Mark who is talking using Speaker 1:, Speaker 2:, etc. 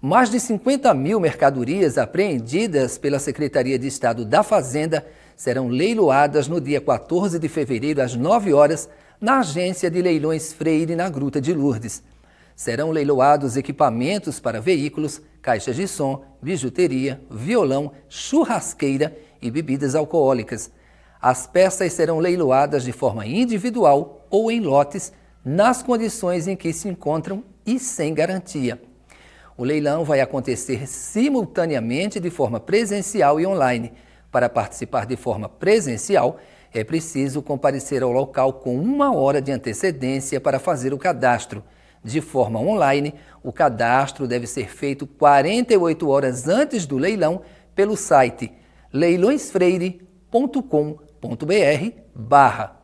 Speaker 1: Mais de 50 mil mercadorias apreendidas pela Secretaria de Estado da Fazenda serão leiloadas no dia 14 de fevereiro, às 9 horas, na agência de leilões Freire, na Gruta de Lourdes. Serão leiloados equipamentos para veículos, caixas de som, bijuteria, violão, churrasqueira e bebidas alcoólicas. As peças serão leiloadas de forma individual ou em lotes, nas condições em que se encontram e sem garantia. O leilão vai acontecer simultaneamente de forma presencial e online. Para participar de forma presencial, é preciso comparecer ao local com uma hora de antecedência para fazer o cadastro. De forma online, o cadastro deve ser feito 48 horas antes do leilão pelo site leilõesfreire.com.br barra